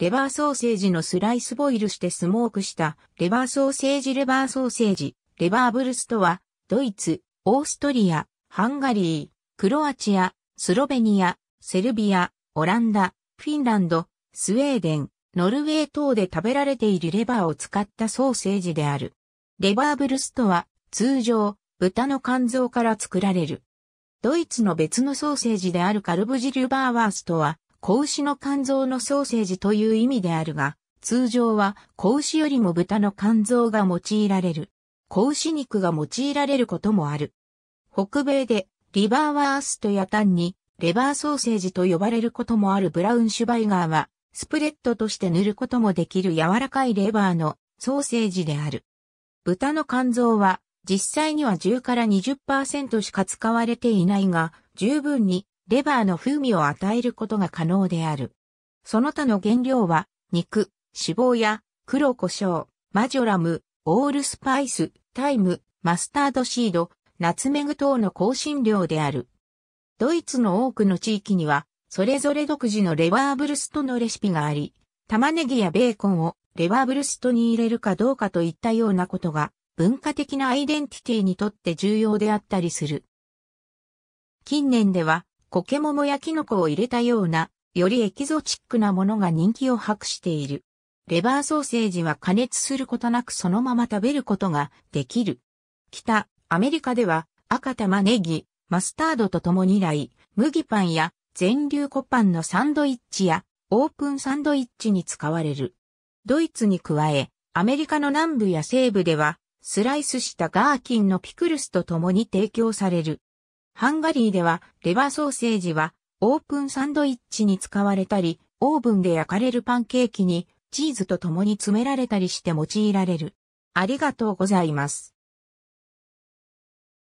レバーソーセージのスライスボイルしてスモークしたレバーソーセージレバーソーセージ、レバーブルスとは、ドイツ、オーストリア、ハンガリー、クロアチア、スロベニア、セルビア、オランダ、フィンランド、スウェーデン、ノルウェー等で食べられているレバーを使ったソーセージである。レバーブルスとは、通常、豚の肝臓から作られる。ドイツの別のソーセージであるカルブジルバーワースとは、子牛の肝臓のソーセージという意味であるが、通常は子牛よりも豚の肝臓が用いられる。子牛肉が用いられることもある。北米でリバーワーストや単にレバーソーセージと呼ばれることもあるブラウンシュバイガーはスプレッドとして塗ることもできる柔らかいレバーのソーセージである。豚の肝臓は実際には10から20%しか使われていないが十分にレバーの風味を与えることが可能である。その他の原料は、肉、脂肪や黒胡椒、マジョラム、オールスパイス、タイム、マスタードシード、ナツメグ等の香辛料である。ドイツの多くの地域には、それぞれ独自のレバーブルストのレシピがあり、玉ねぎやベーコンをレバーブルストに入れるかどうかといったようなことが、文化的なアイデンティティにとって重要であったりする。近年では、コケモモやキノコを入れたような、よりエキゾチックなものが人気を博している。レバーソーセージは加熱することなくそのまま食べることができる。北、アメリカでは赤玉ねぎ、マスタードと共に来、麦パンや全粒粉パンのサンドイッチやオープンサンドイッチに使われる。ドイツに加え、アメリカの南部や西部ではスライスしたガーキンのピクルスと共に提供される。ハンガリーでは、レバーソーセージは、オープンサンドイッチに使われたり、オーブンで焼かれるパンケーキに、チーズと共に詰められたりして用いられる。ありがとうございます。